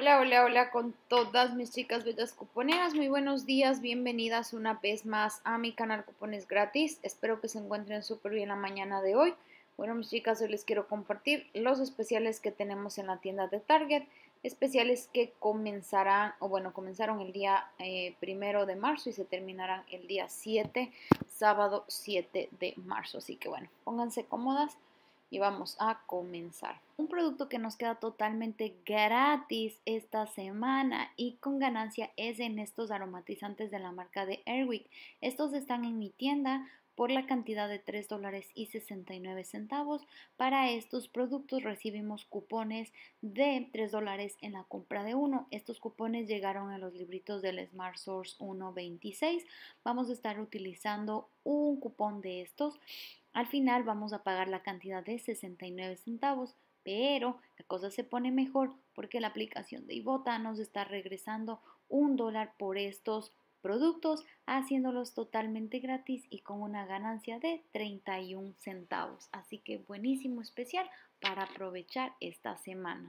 Hola, hola, hola con todas mis chicas bellas cuponeras. Muy buenos días, bienvenidas una vez más a mi canal Cupones Gratis. Espero que se encuentren súper bien la mañana de hoy. Bueno, mis chicas, hoy les quiero compartir los especiales que tenemos en la tienda de Target. Especiales que comenzarán, o bueno, comenzaron el día eh, primero de marzo y se terminarán el día 7, sábado 7 de marzo. Así que bueno, pónganse cómodas y vamos a comenzar. Un producto que nos queda totalmente gratis esta semana y con ganancia es en estos aromatizantes de la marca de Airwick. Estos están en mi tienda por la cantidad de 3 dólares y 69 centavos. Para estos productos recibimos cupones de 3 dólares en la compra de uno. Estos cupones llegaron a los libritos del Smart Source 126. Vamos a estar utilizando un cupón de estos al final vamos a pagar la cantidad de 69 centavos, pero la cosa se pone mejor porque la aplicación de Ibota nos está regresando un dólar por estos productos, haciéndolos totalmente gratis y con una ganancia de 31 centavos. Así que buenísimo especial para aprovechar esta semana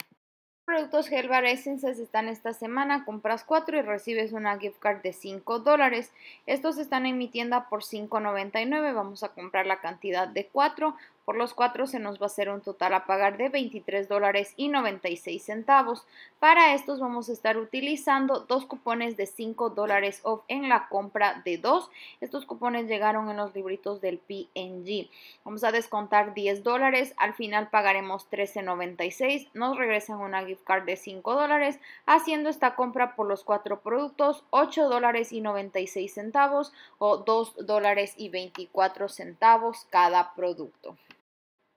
productos Helvar Essences están esta semana, compras 4 y recibes una gift card de 5 dólares. Estos están en mi tienda por $5.99, vamos a comprar la cantidad de 4. Por los cuatro se nos va a hacer un total a pagar de $23.96. dólares y centavos. Para estos vamos a estar utilizando dos cupones de 5 dólares off en la compra de dos. Estos cupones llegaron en los libritos del PNG. Vamos a descontar 10 dólares. Al final pagaremos 13.96. Nos regresan una gift card de 5 dólares haciendo esta compra por los cuatro productos 8 dólares y 96 centavos o 2 dólares y 24 centavos cada producto.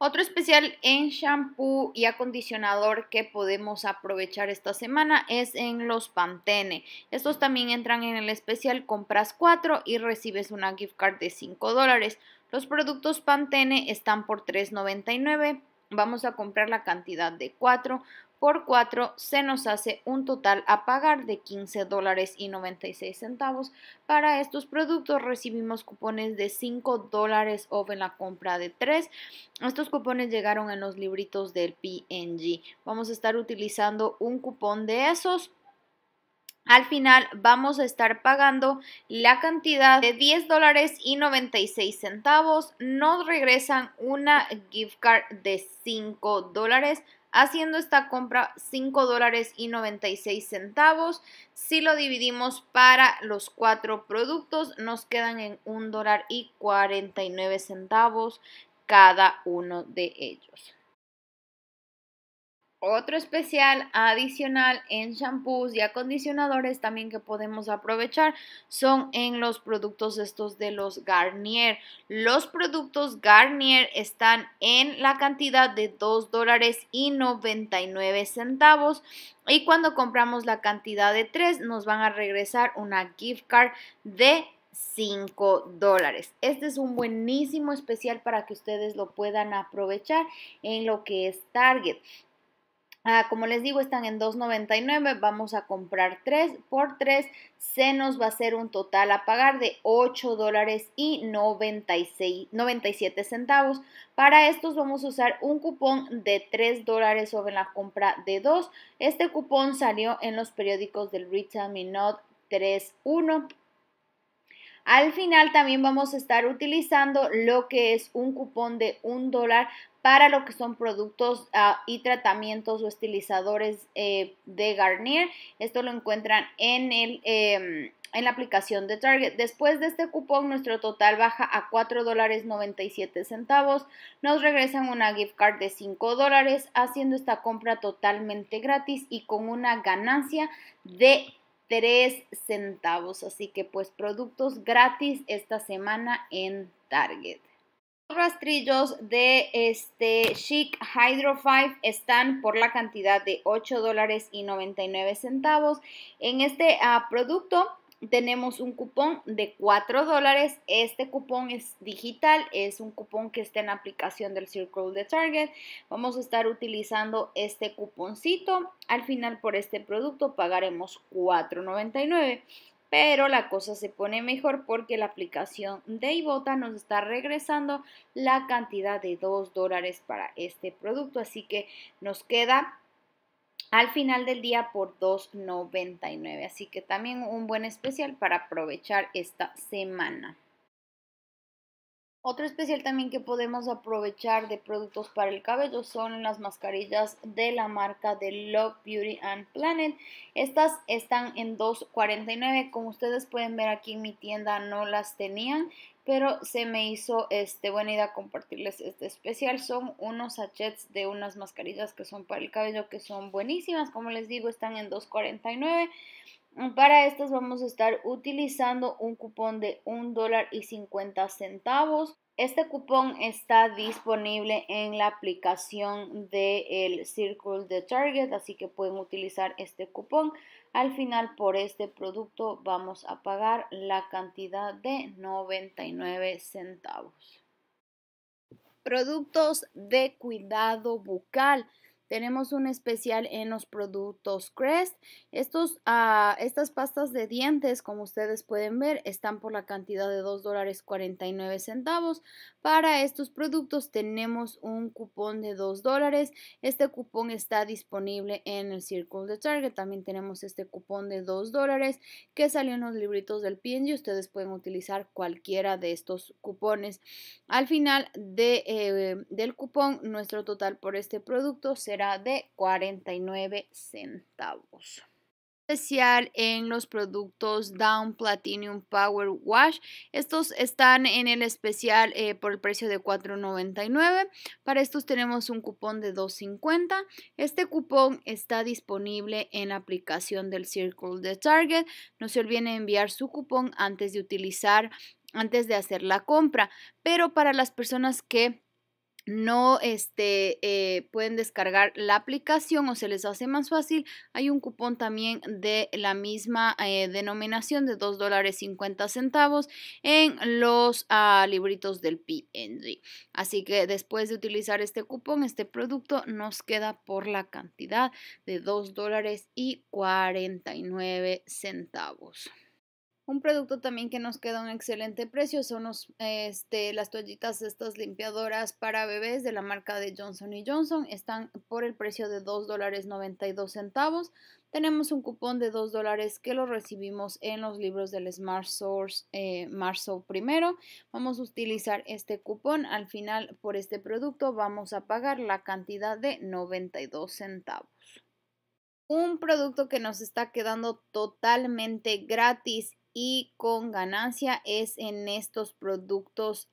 Otro especial en shampoo y acondicionador que podemos aprovechar esta semana es en los Pantene. Estos también entran en el especial compras 4 y recibes una gift card de 5 dólares. Los productos Pantene están por $3.99. Vamos a comprar la cantidad de 4 por 4 se nos hace un total a pagar de 15 dólares y 96 centavos. Para estos productos recibimos cupones de 5 dólares off en la compra de 3. Estos cupones llegaron en los libritos del PNG. Vamos a estar utilizando un cupón de esos al final vamos a estar pagando la cantidad de 10 dólares y 96 centavos. Nos regresan una gift card de 5 dólares haciendo esta compra 5 dólares y 96 centavos. Si lo dividimos para los cuatro productos, nos quedan en $1.49 dólar y centavos cada uno de ellos otro especial adicional en shampoos y acondicionadores también que podemos aprovechar son en los productos estos de los Garnier. Los productos Garnier están en la cantidad de 2 dólares y 99 centavos y cuando compramos la cantidad de 3 nos van a regresar una gift card de 5 dólares. Este es un buenísimo especial para que ustedes lo puedan aprovechar en lo que es Target. Ah, como les digo, están en 2.99, vamos a comprar 3 por 3, se nos va a hacer un total a pagar de 8 dólares 97 centavos. Para estos vamos a usar un cupón de 3 dólares sobre la compra de 2. Este cupón salió en los periódicos del Retail Minot 3.1. Al final también vamos a estar utilizando lo que es un cupón de 1 dólar para lo que son productos ah, y tratamientos o estilizadores eh, de Garnier. Esto lo encuentran en em, en la aplicación de Target. Después de este cupón, nuestro total baja a $4.97. Nos regresan una gift card de $5 haciendo esta compra totalmente gratis y con una ganancia de 3 centavos. Así que pues productos gratis esta semana en Target. Los rastrillos de este Chic Hydro 5 están por la cantidad de 8 dólares y 99 centavos. En este ah, producto tenemos un cupón de 4 dólares. Este cupón es digital, es un cupón que está en la aplicación del Circle de Target. Vamos a estar utilizando este cuponcito. Al final por este producto pagaremos 4.99 pero la cosa se pone mejor porque la aplicación de Ibota nos está regresando la cantidad de 2 dólares para este producto, así que nos queda al final del día por 2.99, así que también un buen especial para aprovechar esta semana. Otro especial también que podemos aprovechar de productos para el cabello son las mascarillas de la marca de Love Beauty and Planet. Estas están en 2.49, como ustedes pueden ver aquí en mi tienda no las tenían, pero se me hizo este buena idea compartirles este especial. Son unos sachets de unas mascarillas que son para el cabello que son buenísimas, como les digo, están en 2.49. Para estos vamos a estar utilizando un cupón de un dólar y 50 centavos. Este cupón está disponible en la aplicación del el Circle de Target, así que pueden utilizar este cupón. Al final por este producto vamos a pagar la cantidad de 99 centavos. Productos de cuidado bucal. Tenemos un especial en los productos Crest. Estos, ah, estas pastas de dientes, como ustedes pueden ver, están por la cantidad de $2.49. dólares 49 centavos. Para estos productos tenemos un cupón de 2 dólares. Este cupón está disponible en el Circle de Target. También tenemos este cupón de 2 dólares que salió en los libritos del y Ustedes pueden utilizar cualquiera de estos cupones. Al final eh, del cupón, nuestro total por este producto será de 49 centavos especial en los productos Down Platinum Power Wash. Estos están en el especial eh, por el precio de $4.99. Para estos tenemos un cupón de $2.50. Este cupón está disponible en la aplicación del Circle de Target. No se olviden enviar su cupón antes de utilizar, antes de hacer la compra. Pero para las personas que no este, eh, pueden descargar la aplicación o se les hace más fácil, hay un cupón también de la misma eh, denominación de $2.50 dólares centavos en los ah, libritos del PNG. Así que después de utilizar este cupón, este producto nos queda por la cantidad de $2.49. dólares y centavos. Un producto también que nos queda un excelente precio son este, las toallitas estas limpiadoras para bebés de la marca de Johnson Johnson. Están por el precio de $2.92. Tenemos un cupón de $2 que lo recibimos en los libros del Smart Source eh, marzo primero. Vamos a utilizar este cupón. Al final por este producto vamos a pagar la cantidad de 92 centavos un producto que nos está quedando totalmente gratis y con ganancia es en estos productos,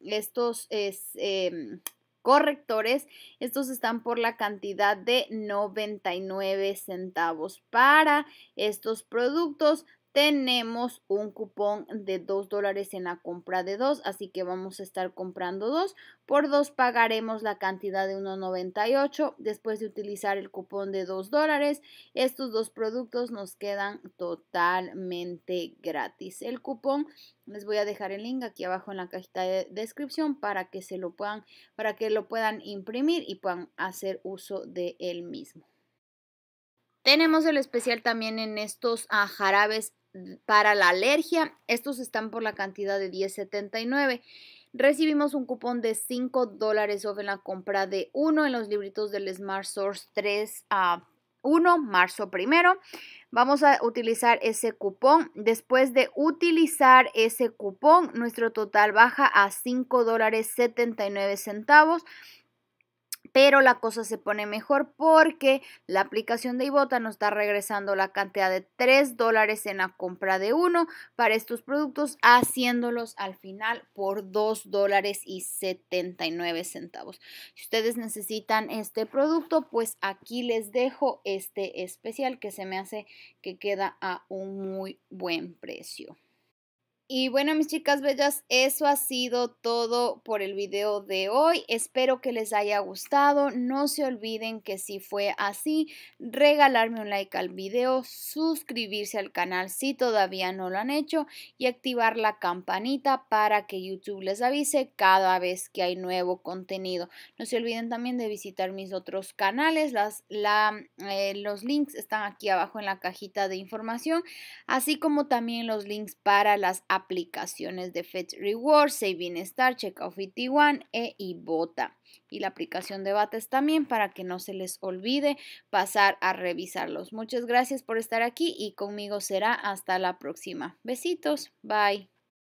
estos em, correctores, estos están por la cantidad de 99 centavos para estos productos tenemos un cupón de 2 dólares en la compra de 2, así que vamos a estar comprando dos. Por dos pagaremos la cantidad de 1,98 después de utilizar el cupón de 2 dólares. Estos dos productos nos quedan totalmente gratis. El cupón les voy a dejar el link aquí abajo en la cajita de descripción para que se lo puedan, para que lo puedan imprimir y puedan hacer uso de él mismo. Tenemos el especial también en estos ah, jarabes para la alergia. Estos están por la cantidad de 10.79. Recibimos un cupón de 5 dólares off en la compra de uno en los libritos del Smart Source 3 a 1, marzo primero. Vamos a utilizar ese cupón. Después de utilizar ese cupón, nuestro total baja a $5.79 dólares centavos pero la cosa se pone mejor porque la aplicación de Ibota nos está regresando la cantidad de 3 dólares en la compra de uno para estos productos, haciéndolos al final por 2 dólares y 79 centavos. Si ustedes necesitan este producto, pues aquí les dejo este especial que se me hace que queda a un muy buen precio. Y bueno, mis chicas bellas, eso ha sido todo por el video de hoy. Espero que les haya gustado. No se olviden que si fue así, regalarme un like al video, suscribirse al canal si todavía no lo han hecho y activar la campanita para que YouTube les avise cada vez que hay nuevo contenido. No se olviden también de visitar mis otros canales. Las, la, eh, los links están aquí abajo en la cajita de información, así como también los links para las aplicaciones de Fetch Rewards, Save Star, Checkout 51 e Ibota. Y la aplicación de Bates también para que no se les olvide pasar a revisarlos. Muchas gracias por estar aquí y conmigo será hasta la próxima. Besitos, bye.